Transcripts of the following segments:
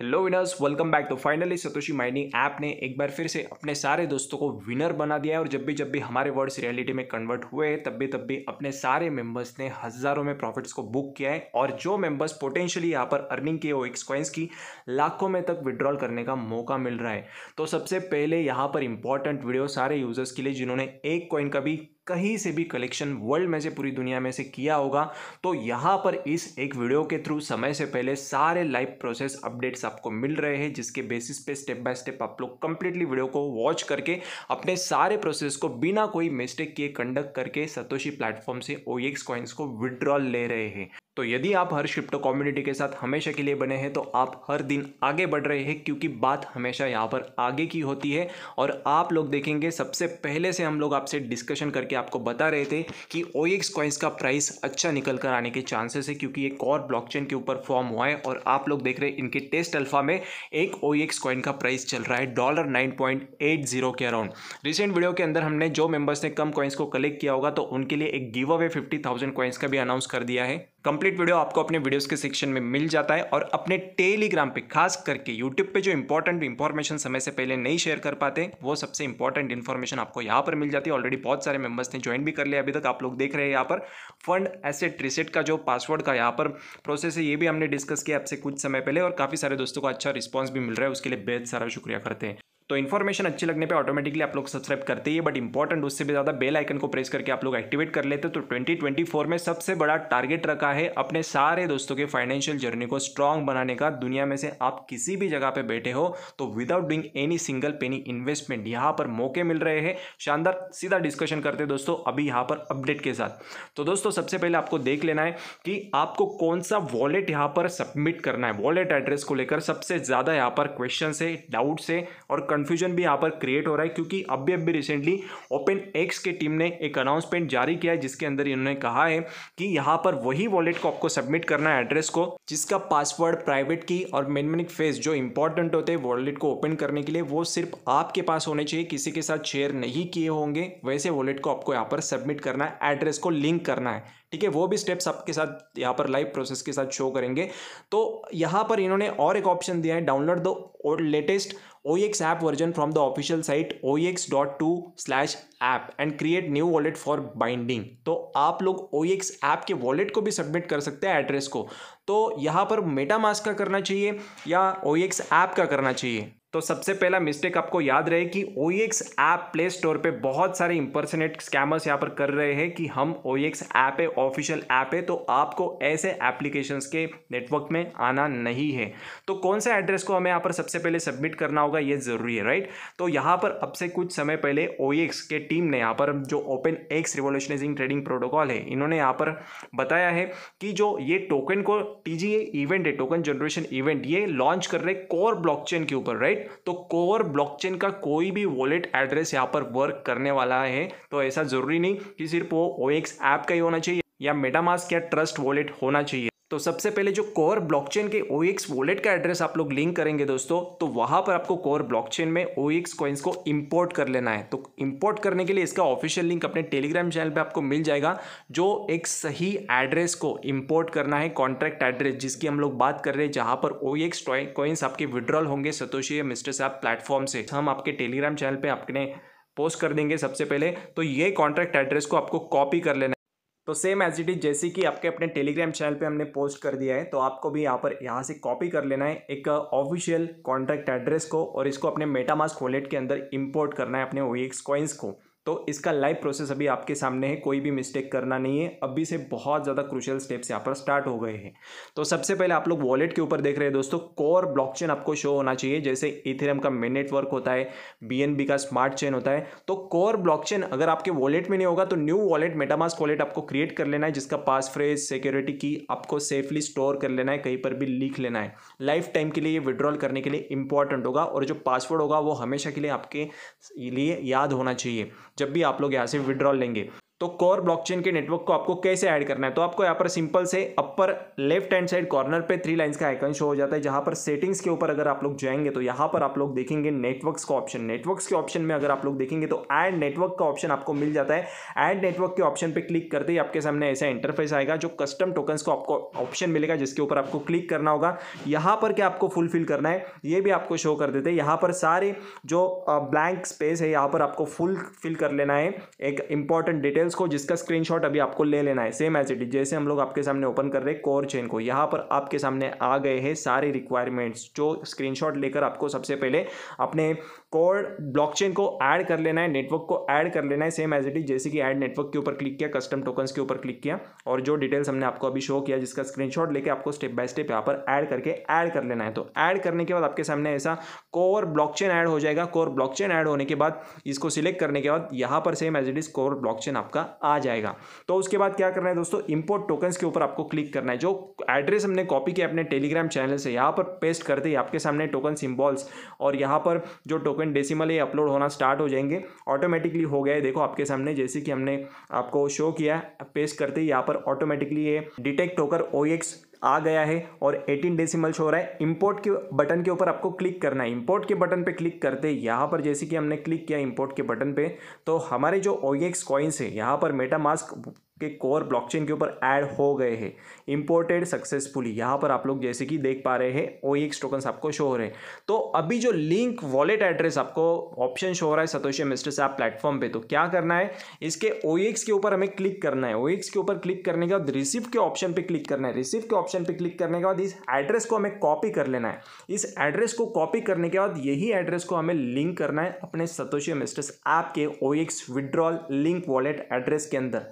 hello winners welcome back तो finally Satoshi mining app ने एक बार फिर से अपने सारे दोस्तों को विनर बना दिया है और जब भी जब भी हमारे वर्ड्स रियलिटी में कन्वर्ट हुए हैं तब भी तब भी अपने सारे मेंबर्स ने हज़ारों में प्रॉफिट्स को बुक किया है और जो मेंबर्स पोटेंशियली यहाँ पर अर्निंग किए हो क्वाइंस की लाखों में तक विड्रॉल करने का मौका मिल रहा है तो सबसे पहले यहाँ पर इंपॉर्टेंट वीडियो सारे यूजर्स के लिए जिन्होंने एक कॉइन का भी कहीं से भी कलेक्शन वर्ल्ड में से पूरी दुनिया में से किया होगा तो यहाँ पर इस एक वीडियो के थ्रू समय से पहले सारे लाइव प्रोसेस अपडेट्स आपको मिल रहे हैं जिसके बेसिस पे स्टेप बाय स्टेप आप लोग कंप्लीटली वीडियो को वॉच करके अपने सारे प्रोसेस को बिना कोई मिस्टेक किए कंडक्ट करके सतोशी प्लेटफॉर्म से ओ एक्स कॉइन्स को विड्रॉल ले रहे हैं तो यदि आप हर शिप्टो कम्युनिटी के साथ हमेशा के लिए बने हैं तो आप हर दिन आगे बढ़ रहे हैं क्योंकि बात हमेशा यहाँ पर आगे की होती है और आप लोग देखेंगे सबसे पहले से हम लोग आपसे डिस्कशन करके आपको बता रहे थे कि ओ एक्स कॉइंस का प्राइस अच्छा निकल कर आने के चांसेस है क्योंकि एक और ब्लॉकचेन के ऊपर फॉर्म हुआ है और आप लोग देख रहे हैं इनके टेस्ट अल्फा में एक ओ एक्स कॉइन का प्राइस चल रहा है dollar nine point eight zero के अराउंड रिसेंट वीडियो के अंदर हमने जो मेम्बर्स ने कम कॉइन्स को कलेक्ट किया होगा तो उनके लिए एक गिव अवे फिफ्टी थाउजेंड का भी अनाउंस कर दिया है कंप्लीट वीडियो आपको अपने वीडियोस के सेक्शन में मिल जाता है और अपने टेलीग्राम पे खास करके यूट्यूब पे जो इंपॉर्टेंट इंफॉर्मेशन समय से पहले नहीं शेयर कर पाते वो सबसे इंपॉर्टेंट इन्फॉर्मेशन आपको यहाँ पर मिल जाती है ऑलरेडी बहुत सारे मेंबर्स ने ज्वाइन भी कर लिया अभी तक आप लोग देख रहे हैं यहाँ पर फंड एसेट रिसेट का जो पासवर्ड का यहाँ पर प्रोसेस है ये भी हमने डिस्कस किया आपसे कुछ समय पहले और काफ़ी सारे दोस्तों को अच्छा रिस्पॉन्स भी मिल रहा है उसके लिए बेहद सारा शुक्रिया करते हैं तो इन्फॉर्मेशन अच्छी लगने पे ऑटोमेटिकली आप लोग सब्सक्राइब करते ही बट इंपॉर्टेंट उससे भी ज़्यादा बेल आइकन को प्रेस करके आप लोग एक्टिवेट कर लेते तो 2024 में सबसे बड़ा टारगेट रखा है अपने सारे दोस्तों के फाइनेंशियल जर्नी को स्ट्रांग बनाने का दुनिया में से आप किसी भी जगह पर बैठे हो तो without doing any single penny investment यहाँ पर मौके मिल रहे हैं शानदार सीधा डिस्कशन करते दोस्तों अभी यहाँ पर अपडेट के साथ तो दोस्तों सबसे पहले आपको देख लेना है कि आपको कौन सा वॉलेट यहाँ पर सबमिट करना है वॉलेट एड्रेस को लेकर सबसे ज़्यादा यहाँ पर क्वेश्चन है डाउट्स है और कंफ्यूजन भी यहाँ पर क्रिएट हो रहा है क्योंकि अभी अभी रिसेंटली ओपन एक्स के टीम ने एक अनाउंसमेंट जारी किया है जिसके अंदर इन्होंने कहा है कि यहाँ पर वही वॉलेट को आपको सबमिट करना है एड्रेस को जिसका पासवर्ड प्राइवेट की और मेनमेनिक फेस जो इंपॉर्टेंट होते हैं वॉलेट को ओपन करने के लिए वो सिर्फ आपके पास होने चाहिए किसी के साथ शेयर नहीं किए होंगे वैसे वॉलेट को आपको यहाँ पर सबमिट करना है एड्रेस को लिंक करना है ठीक है वो भी स्टेप्स आपके साथ यहाँ पर लाइव प्रोसेस के साथ शो करेंगे तो यहाँ पर इन्होंने और एक ऑप्शन दिया है download the latest OEX app version from the official site oex.2 slash app and create new wallet for binding तो आप लोग OEX app के wallet को भी submit कर सकते हैं address को तो यहाँ पर MetaMask का करना चाहिए या OEX app का करना चाहिए तो सबसे पहला मिस्टेक आपको याद रहे कि O X app play store पे बहुत सारे इंपर्सनेट स्कैमर्स यहाँ पर कर रहे हैं कि हम ओ एक्स ऐप है ऑफिशियल ऐप है तो आपको ऐसे एप्लीकेशंस के नेटवर्क में आना नहीं है तो कौन सा एड्रेस को हमें यहाँ पर सबसे पहले सबमिट करना होगा ये ज़रूरी है राइट तो यहाँ पर अब से कुछ समय पहले ओ एक्स e के टीम ने यहाँ पर जो open X revolutionising trading protocol है इन्होंने यहाँ पर बताया है कि जो ये टोकन को टी इवेंट e है टोकन जनरेशन इवेंट ये लॉन्च कर रहे कोर ब्लॉक के ऊपर राइट राइट तो कोवर ब्लॉकचेन का कोई भी वॉलेट एड्रेस यहाँ पर वर्क करने वाला है तो ऐसा ज़रूरी नहीं कि सिर्फ वो ओ ऐप का ही होना चाहिए या मेटामास्क या ट्रस्ट वॉलेट होना चाहिए तो सबसे पहले जो कोर ब्लॉकचेन के ओ एक्स वॉलेट का एड्रेस आप लोग लिंक करेंगे दोस्तों तो वहां पर आपको कोर ब्लॉकचेन में ओ एक्स कॉइन्स को इंपोर्ट कर लेना है तो इंपोर्ट करने के लिए इसका ऑफिशियल लिंक अपने टेलीग्राम चैनल पे आपको मिल जाएगा जो एक सही एड्रेस को इंपोर्ट करना है कॉन्ट्रैक्ट एड्रेस जिसकी हम लोग बात कर रहे हैं जहां पर ओ एक्स कॉइन्स आपके विड्रॉल होंगे सतोशी या मिस्टर साहब प्लेटफॉर्म से हम आपके टेलीग्राम चैनल पर अपने पोस्ट कर देंगे सबसे पहले तो ये कॉन्ट्रैक्ट एड्रेस को आपको कॉपी कर लेना तो सेम एज इट इज जैसे कि आपके अपने टेलीग्राम चैनल पे हमने पोस्ट कर दिया है तो आपको भी यहाँ पर यहाँ से कॉपी कर लेना है एक ऑफिशियल कॉन्ट्रैक्ट एड्रेस को और इसको अपने मेटामास्क वॉलेट के अंदर इंपोर्ट करना है अपने ओ एक्स कॉइन्स को तो इसका लाइव प्रोसेस अभी आपके सामने है कोई भी मिस्टेक करना नहीं है अभी से बहुत ज़्यादा क्रुशियल स्टेप्स यहाँ पर स्टार्ट हो गए हैं तो सबसे पहले आप लोग वॉलेट के ऊपर देख रहे हैं दोस्तों कोर ब्लॉकचेन आपको शो होना चाहिए जैसे इथेरियम का मेन नेटवर्क होता है बी का स्मार्ट चेन होता है तो कोर ब्लॉकचेन अगर आपके वॉलेट में नहीं होगा तो न्यू वॉलेट मेटामास वॉलेट आपको क्रिएट कर लेना है जिसका पास फ्रेज सिक्योरिटी की आपको सेफली स्टोर कर लेना है कहीं पर भी लिख लेना है लाइफ टाइम के लिए ये विड्रॉल करने के लिए इंपॉर्टेंट होगा और जो पासवर्ड होगा वो हमेशा के लिए आपके लिए याद होना चाहिए जब भी आप लोग यहाँ से विड्रॉल लेंगे तो कोर ब्लॉकचेन के नेटवर्क को आपको कैसे ऐड करना है तो आपको यहाँ पर सिंपल से upper left hand side corner पे थ्री लाइंस का आइकन शो हो जाता है जहाँ पर सेटिंग्स के ऊपर अगर आप लोग जाएंगे तो यहाँ पर आप लोग देखेंगे नेटवर्क्स का ऑप्शन नेटवर्क्स के ऑप्शन में अगर आप लोग देखेंगे तो एड नेटवर्क का ऑप्शन आपको मिल जाता है एड नेटवर्क के ऑप्शन पर क्लिक करते ही आपके सामने ऐसा इंटरफेस आएगा जो कस्टम टोकन्स का आपको ऑप्शन मिलेगा जिसके ऊपर आपको क्लिक करना होगा यहाँ पर क्या आपको फुलफिल करना है ये भी आपको शो कर देते हैं यहाँ पर सारे जो ब्लैंक स्पेस है यहाँ पर आपको फुलफिल कर लेना है एक इंपॉर्टेंट डिटेल रेफरेंस को जिसका स्क्रीनशॉट अभी आपको ले लेना है सेम एज इट इज जैसे हम लोग आपके सामने ओपन कर रहे हैं कोर चेन को यहाँ पर आपके सामने आ गए हैं सारे रिक्वायरमेंट्स जो स्क्रीनशॉट लेकर आपको सबसे पहले अपने कोर ब्लॉकचेन को ऐड कर लेना है नेटवर्क को ऐड कर लेना है सेम एज इट इज जैसे कि ऐड नेटवर्क के ऊपर क्लिक किया कस्टम टोकन्स के ऊपर क्लिक किया और जो डिटेल्स हमने आपको अभी शो किया जिसका स्क्रीन लेके आपको स्टेप बाय स्टेप यहाँ पर ऐड करके ऐड कर लेना है तो ऐड करने के बाद आपके सामने ऐसा कोर ब्लॉकचेन ऐड हो जाएगा कोर ब्लॉकचेन ऐड होने के बाद इसको सिलेक्ट करने के बाद यहाँ पर same as it is core blockchain आपका आपका आ जाएगा तो उसके बाद क्या करना है दोस्तों इंपोर्ट टोकन्स के ऊपर आपको क्लिक करना है जो एड्रेस हमने कॉपी किया अपने टेलीग्राम चैनल से यहाँ पर पेस्ट कर ही आपके सामने टोकन सिम्बॉल्स और यहाँ पर जो टोकन डेसिमल है अपलोड होना स्टार्ट हो जाएंगे ऑटोमेटिकली हो गए देखो आपके सामने जैसे कि हमने आपको शो किया पेस्ट करते ही यहाँ पर ऑटोमेटिकली ये डिटेक्ट होकर ओ आ गया है और 18 डेसिमल शो हो रहा है इंपोर्ट के बटन के ऊपर आपको क्लिक करना है इंपोर्ट के बटन पे क्लिक करते यहाँ पर जैसे कि हमने क्लिक किया इंपोर्ट के बटन पे तो हमारे जो ओ एक्स कॉइन्स है यहाँ पर मेटा मास्क के कोर ब्लॉकचेन के ऊपर ऐड हो गए हैं इंपोर्टेड सक्सेसफुली यहाँ पर आप लोग जैसे कि देख पा रहे हैं ओ एक्स टोकन्स आपको शो हो रहे हैं तो अभी जो लिंक वॉलेट एड्रेस आपको ऑप्शन शो हो रहा है सतोशी मिस्टर से आप प्लेटफॉर्म पे तो क्या करना है इसके ओ एक्स e के ऊपर हमें क्लिक करना है ओ एक्स e के ऊपर क्लिक करने के बाद रिसिप्ट के ऑप्शन पर क्लिक करना है रिसिप्ट के ऑप्शन पर क्लिक करने के बाद इस एड्रेस को हमें कॉपी कर लेना है इस एड्रेस को कॉपी करने के बाद यही एड्रेस को हमें लिंक करना है अपने सतोशी मिस्टर्स ऐप के O X withdrawal link wallet address के अंदर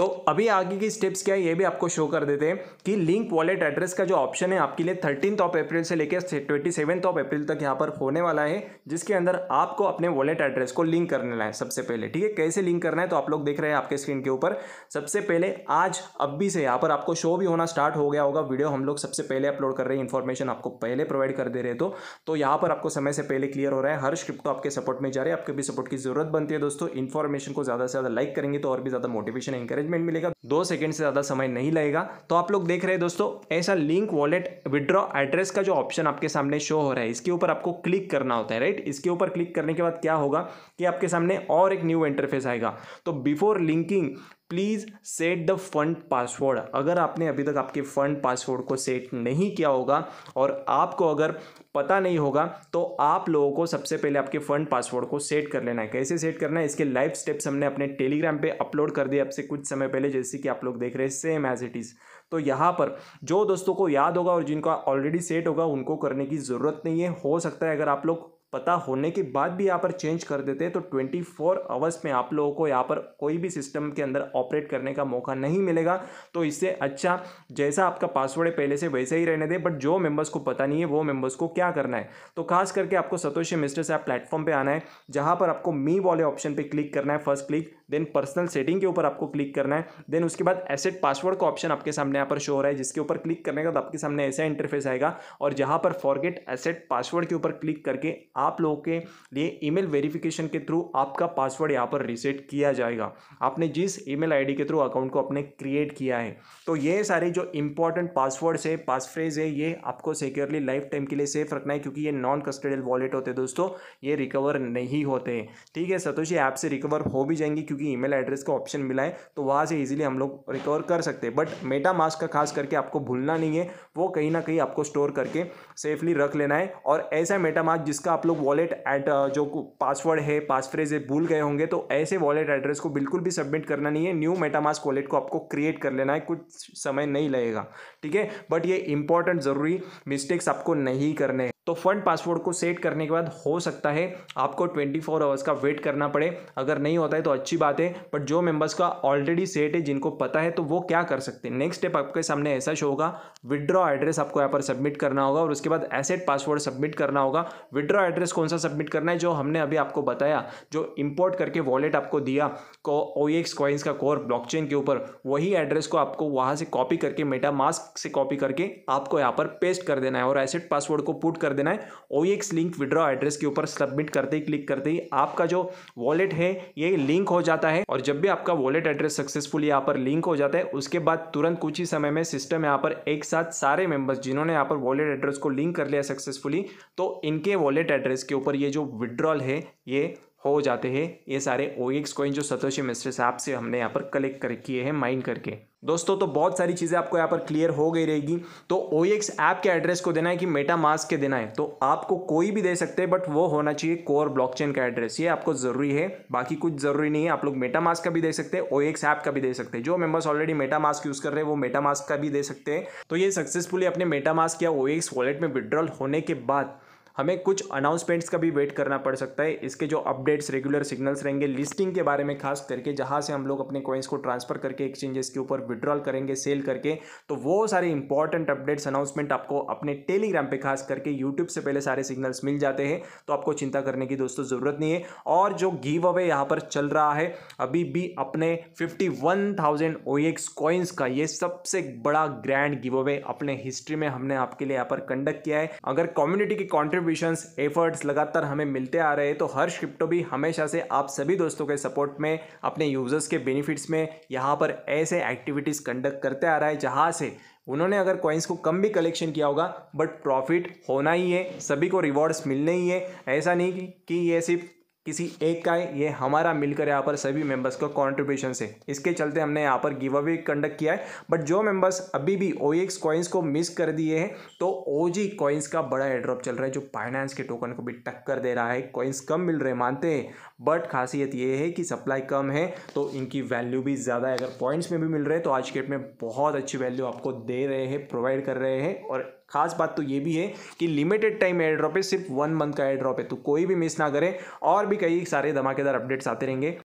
तो अभी आगे की स्टेप्स क्या है ये भी आपको शो कर देते हैं कि लिंक वॉलेट एड्रेस का जो ऑप्शन है आपके लिए थर्टीन ऑफ अप्रैल से लेकर ट्वेंटी सेवन ऑफ अप्रैल तक यहाँ पर होने वाला है जिसके अंदर आपको अपने वॉलेट एड्रेस को लिंक करने लाए सबसे पहले ठीक है कैसे लिंक करना है तो आप लोग देख रहे हैं आपके स्क्रीन के ऊपर सबसे पहले आज अभी से यहाँ पर आपको शो भी होना स्टार्ट हो गया होगा वीडियो हम लोग सबसे पहले अपलोड कर रहे हैं इन्फॉर्मेशन आपको पहले प्रोवाइड कर दे रहे तो तो यहाँ पर आपको समय से पहले क्लियर हो रहा है हर स्क्रिप्ट आपके सपोर्ट में जा रहे हैं आपके भी सपोर्ट की जरूरत बनती है दोस्तों इन्फॉर्मेशन को ज़्यादा से ज़्यादा लाइक करेंगे तो और भी ज़्यादा मोटिवेशन इंकरेज ट्रीटमेंट मिलेगा दो सेकेंड से ज़्यादा समय नहीं लगेगा तो आप लोग देख रहे हैं दोस्तों ऐसा लिंक वॉलेट विड्रॉ एड्रेस का जो ऑप्शन आपके सामने शो हो रहा है इसके ऊपर आपको क्लिक करना होता है राइट इसके ऊपर क्लिक करने के बाद क्या होगा कि आपके सामने और एक न्यू इंटरफेस आएगा तो before linking please set the fund password अगर आपने अभी तक आपके फंड पासवर्ड को सेट नहीं किया होगा और आपको अगर पता नहीं होगा तो आप लोगों को सबसे पहले आपके फंड पासवर्ड को सेट कर लेना है कैसे सेट करना है इसके लाइव स्टेप्स हमने अपने टेलीग्राम पे अपलोड कर दिए आपसे कुछ समय पहले जैसे कि आप लोग देख रहे हैं सेम एज इट इज़ तो यहाँ पर जो दोस्तों को याद होगा और जिनका ऑलरेडी सेट होगा उनको करने की ज़रूरत नहीं है हो सकता है अगर आप लोग पता होने के बाद भी यहाँ पर चेंज कर देते हैं तो 24 फोर आवर्स में आप लोगों को यहाँ पर कोई भी सिस्टम के अंदर ऑपरेट करने का मौका नहीं मिलेगा तो इससे अच्छा जैसा आपका पासवर्ड है पहले से वैसे ही रहने दें बट जो मेंबर्स को पता नहीं है वो मेंबर्स को क्या करना है तो खास करके आपको सतोशी से आप प्लेटफॉर्म पर आना है जहाँ पर आपको मी वाले ऑप्शन पर क्लिक करना है first click then personal setting के ऊपर आपको क्लिक करना है देन उसके बाद एसेट पासवर्ड का ऑप्शन आपके सामने यहाँ पर शो हो रहा है जिसके ऊपर क्लिक करने का आपके सामने ऐसा इंटरफेस आएगा और जहाँ पर फॉरगेट एसेट पासवर्ड के ऊपर क्लिक करके आप लोगों के लिए ईमेल वेरिफिकेशन के थ्रू आपका पासवर्ड यहाँ पर रिसेट किया जाएगा आपने जिस ईमेल आईडी के थ्रू अकाउंट को आपने क्रिएट किया है तो ये सारे जो इंपॉर्टेंट पासवर्ड्स है पासफ्रेज है ये आपको सिक्योरली लाइफ टाइम के लिए सेफ रखना है क्योंकि ये नॉन कस्टडियल वॉलेट होते हैं दोस्तों ये रिकवर नहीं होते ठीक है सतोशी ऐप से रिकवर हो भी जाएंगे क्योंकि क्योंकि ईमेल एड्रेस का ऑप्शन मिला है तो वहाँ से ईजिली हम लोग रिकवर कर सकते हैं बट मेटा मास्क का खास करके आपको भूलना नहीं है वो कहीं ना कहीं आपको स्टोर करके सेफली रख लेना है और ऐसा मेटा मास्क जिसका आप लोग वॉलेट एट जो पासवर्ड है पासफ्रेज है भूल गए होंगे तो ऐसे वॉलेट एड्रेस को बिल्कुल भी सबमिट करना नहीं है न्यू मेटा मास्क वॉलेट को आपको क्रिएट कर लेना है कुछ समय नहीं लगेगा ठीक है बट ये इंपॉर्टेंट ज़रूरी मिस्टेक्स आपको नहीं करने हैं तो फंड पासवर्ड को सेट करने के बाद हो सकता है आपको 24 फोर आवर्स का वेट करना पड़े अगर नहीं होता है तो अच्छी बात है बट जो मेंबर्स का ऑलरेडी सेट है जिनको पता है तो वो क्या कर सकते हैं नेक्स्ट स्टेप आपके सामने ऐसा शो होगा विड्रॉ एड्रेस आपको यहाँ पर सबमिट करना होगा और उसके बाद एसेट पासवर्ड सबमिट करना होगा विड्रॉ एड्रेस कौन सा सबमिट करना है जो हमने अभी आपको बताया जो इम्पोर्ट करके वॉलेट आपको दिया को ओ एक्स e का कोर ब्लॉक के ऊपर वही एड्रेस को आपको वहाँ से कॉपी करके मेटा मास्क से कॉपी करके आपको यहाँ पर पेस्ट कर देना है और एसेट पासवर्ड को पुट कर कर देना है O X link withdraw address के ऊपर सबमिट करते ही क्लिक करते ही आपका जो वॉलेट है ये लिंक हो जाता है और जब भी आपका वॉलेट एड्रेस सक्सेसफुल यहाँ पर लिंक हो जाता है उसके बाद तुरंत कुछ ही समय में सिस्टम यहाँ पर एक साथ सारे मेंबर्स जिन्होंने यहाँ पर वॉलेट एड्रेस को लिंक कर लिया सक्सेसफुली तो इनके वॉलेट एड्रेस के ऊपर ये जो विड्रॉल है ये हो जाते हैं ये सारे ओ एक्स कॉइन जो सतोशी मिश्र साहब से हमने यहाँ पर कलेक्ट कर किए हैं माइन करके दोस्तों तो बहुत सारी चीज़ें आपको यहाँ पर क्लियर हो गई रहेगी तो ओ एक्स ऐप के एड्रेस को देना है कि मेटा मास्क के देना है तो आपको कोई भी दे सकते हैं बट वो होना चाहिए कोर ब्लॉकचेन का एड्रेस ये आपको ज़रूरी है बाकी कुछ ज़रूरी नहीं है आप लोग मेटा मास्क का भी दे सकते हैं ओ एक्स ऐप का भी दे सकते हैं जो members already MetaMask use कर रहे हैं वो मेटा मास्क का भी दे सकते हैं तो ये सक्सेसफुली अपने मेटा मास्क या ओ एक्स वॉलेट में विड्रॉल होने के बाद हमें कुछ अनाउंसमेंट्स का भी वेट करना पड़ सकता है इसके जो अपडेट्स रेगुलर सिग्नल्स रहेंगे लिस्टिंग के बारे में खास करके जहाँ से हम लोग अपने कॉइन्स को ट्रांसफर करके एक्सचेंजेस के ऊपर विड्रॉल करेंगे सेल करके तो वो सारे इंपॉर्टेंट अपडेट्स अनाउंसमेंट आपको अपने टेलीग्राम पे खास करके यूट्यूब से पहले सारे सिग्नल्स मिल जाते हैं तो आपको चिंता करने की दोस्तों ज़रूरत नहीं है और जो गिव अवे यहाँ पर चल रहा है अभी भी अपने fifty one thousand O X coins का ये सबसे बड़ा ग्रैंड गिव अवे अपने हिस्ट्री में हमने आपके लिए यहाँ पर कंडक्ट किया है अगर कम्युनिटी की कॉन्ट्रीब्यूट कॉन्ट्रीब्यूशंस एफर्ट्स लगातार हमें मिलते आ रहे हैं तो हर क्रिप्टो भी हमेशा से आप सभी दोस्तों के सपोर्ट में अपने यूज़र्स के बेनिफिट्स में यहाँ पर ऐसे एक्टिविटीज़ कंडक्ट करते आ रहा है जहाँ से उन्होंने अगर कॉइन्स को कम भी कलेक्शन किया होगा बट प्रॉफिट होना ही है सभी को रिवॉर्ड्स मिलने ही है ऐसा नहीं कि ये सिर्फ किसी एक का है ये हमारा मिलकर यहाँ पर सभी मेंबर्स का कॉन्ट्रीब्यूशन से इसके चलते हमने यहाँ पर गिव अवे कंडक्ट किया है बट जो मेंबर्स अभी भी ओ एक्स कॉइन्स को मिस कर दिए हैं तो ओ जी कॉइन्स का बड़ा एड्रॉप चल रहा है जो फाइनेंस के टोकन को भी टक्कर दे रहा है कॉइन्स कम मिल रहे मानते हैं बट खासियत ये है कि सप्लाई कम है तो इनकी वैल्यू भी ज़्यादा है अगर पॉइंट्स में भी मिल रहे हैं तो आज के डेट में बहुत अच्छी वैल्यू आपको दे रहे हैं प्रोवाइड कर रहे हैं और खास बात तो ये भी है कि लिमिटेड टाइम एयर ड्रॉप है सिर्फ वन मंथ का एयर ड्रॉप है तो कोई भी मिस ना करें और भी कई सारे धमाकेदार अपडेट्स आते रहेंगे